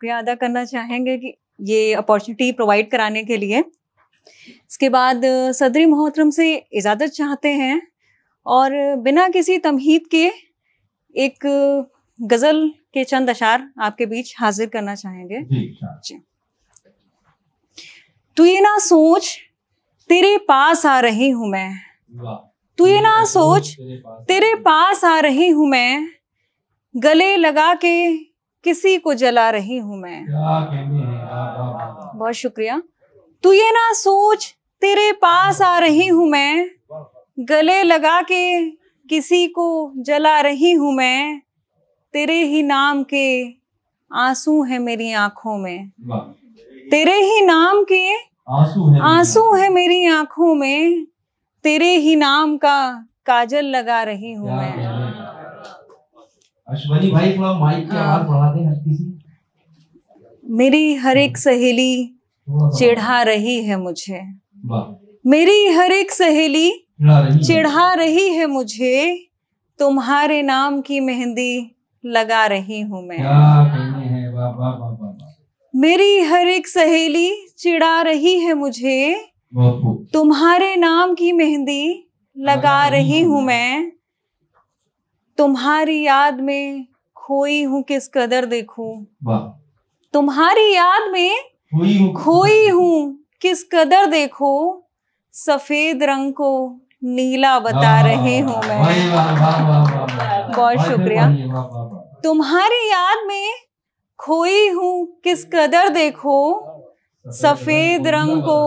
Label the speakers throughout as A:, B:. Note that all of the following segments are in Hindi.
A: शुक्रिया अदा करना चाहेंगे कि ये अपॉर्चुनिटी प्रोवाइड कराने के लिए इसके बाद सदरी मोहतरम से इजाज़त चाहते हैं और बिना किसी तमहीद के एक गज़ल के चंद अशार आपके बीच हाजिर करना चाहेंगे तू ये ना सोच तेरे पास आ रही हूँ मैं तू ये ना सोच तेरे पास आ रही हूँ मैं गले लगा के किसी को जला रही हूं मैं बहुत शुक्रिया तू ये ना सोच तेरे पास आ रही हूं मैं गले लगा के किसी को जला रही हूं मैं तेरे ही नाम के आंसू है मेरी आंखों में तेरे ही नाम के आंसू है मेरी आंखों में तेरे ही नाम का काजल लगा रही हूं मैं अश्वनी भाई थोड़ा माइक की आवाज हाँ। बढ़ा दें हल्की सी मेरी हर एक हम्म। सहेली चिढ़ा रही है मुझे मेरी हर एक सहेली चिढ़ा रही है मुझे तुम्हारे नाम की मेहंदी लगा रही हूँ मैं मेरी हर एक सहेली चिढ़ा रही है मुझे तुम्हारे नाम की मेहंदी लगा रही हूँ मैं तुम्हारी याद में खोई हूँ किस कदर देखो तुम्हारी याद में खोई हूँ किस कदर देखो सफेद रंग को नीला बता रहे हूँ मैं बहुत शुक्रिया तुम्हारी याद में खोई हूँ किस कदर देखो सफेद रंग को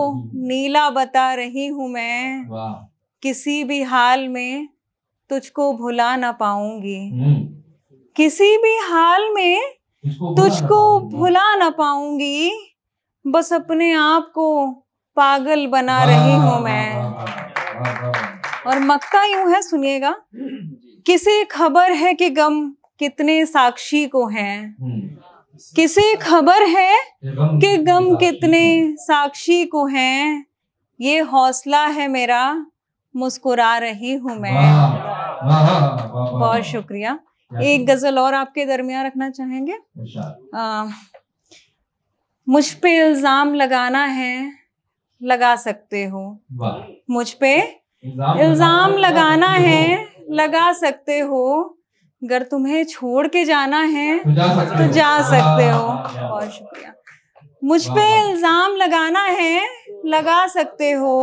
A: नीला बता रही हूँ मैं किसी भी हाल में तुझको भुला ना पाऊंगी हम्म। किसी भी हाल में तुझको भुला ना पाऊंगी बस अपने आप को पागल बना रही हूं मैं और मक्का यूं है सुनिएगा किसे खबर है कि गम कितने साक्षी को है हम्म। किसे खबर है कि गम कितने साक्षी को है ये हौसला है मेरा मुस्कुरा रही हूं मैं हाँ, हाँ, हाँ, बहुत शुक्रिया एक गजल और आपके दरमियान रखना चाहेंगे मुझ पे इल्जाम लगाना है लगा सकते हो मुझ पे इल्जाम लगाना है लगा सकते हो अगर तुम्हें छोड़ के जाना है तो जा सकते हो तो बहुत शुक्रिया मुझ पे इल्जाम लगाना है लगा सकते हो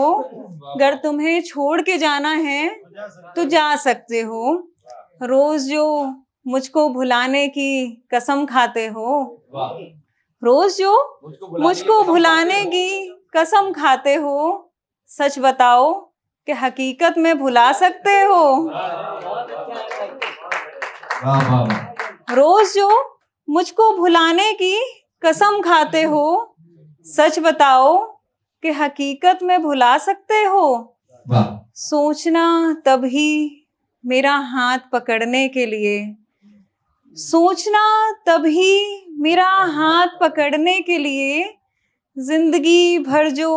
A: अगर तुम्हें छोड़ के जाना है तो जा सकते हो रोज जो मुझको भुलाने की कसम खाते हो रोज जो मुझको भुलाने की कसम खाते हो सच बताओ कि हकीकत में भुला सकते हो रोज जो मुझको भुलाने की कसम खाते हो सच बताओ कि हकीकत में भुला सकते हो सोचना तभी मेरा हाथ पकड़ने के लिए सोचना तभी मेरा हाथ पकड़ने के लिए जिंदगी भर जो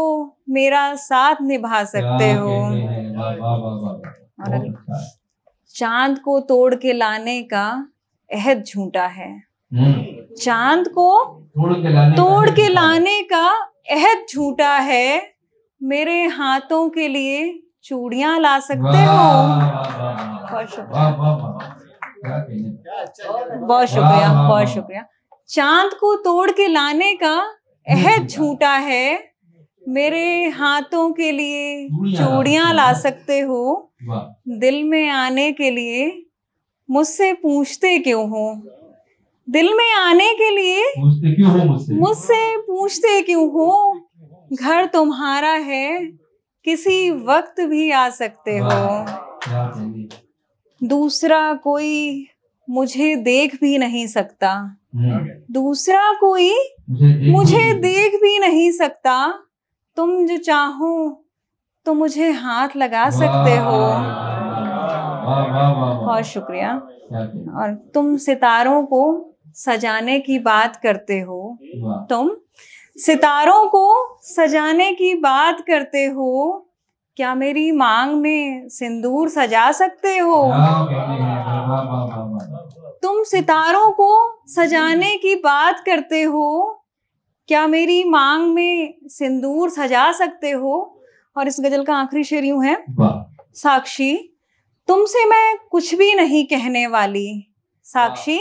A: मेरा साथ निभा सकते हो अच्छा। चांद को तोड़ के लाने का अहद झूठा है हम्म। चांद को तोड़ के लाने का अहद झूठा है मेरे हाथों के लिए चूड़ियां ला सकते हो बहुत शुक्रिया बहुत शुक्रिया बहुत शुक्रिया चांद को तोड़ के लाने का अह छूटा हम्म। है मेरे हाथों के लिए चूड़ियां ला सकते हो दिल में आने के लिए मुझसे पूछते क्यों हो दिल में आने के लिए मुझसे पूछते क्यों हो घर तुम्हारा है किसी हम्म। वक्त भी आ सकते हो दूसरा कोई मुझे देख भी नहीं सकता
B: हम्म।
A: दूसरा कोई मुझे देख भी नहीं सकता तुम जो चाहो तो मुझे हाथ लगा सकते हो बहुत शुक्रिया और तुम सितारों को सजाने की बात करते हो तुम सितारों को सजाने की बात करते हो क्या मेरी मांग में सिंदूर सजा सकते हो तुम सितारों को सजाने की बात करते हो क्या मेरी मांग में सिंदूर सजा सकते हो और इस गजल का आखिरी शेर यूं है साक्षी तुमसे मैं कुछ भी नहीं कहने वाली साक्षी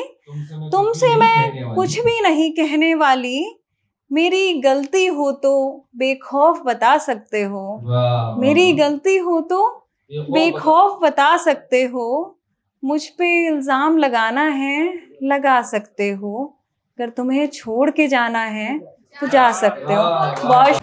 A: तुमसे मैं कुछ भी नहीं कहने वाली मेरी गलती हो तो बेखौफ बता सकते हो मेरी गलती हो तो बेखौफ बता सकते हो मुझ पे इल्ज़ाम लगाना है लगा सकते हो अगर तुम्हें छोड़ के जाना है तो जा सकते हो बहुत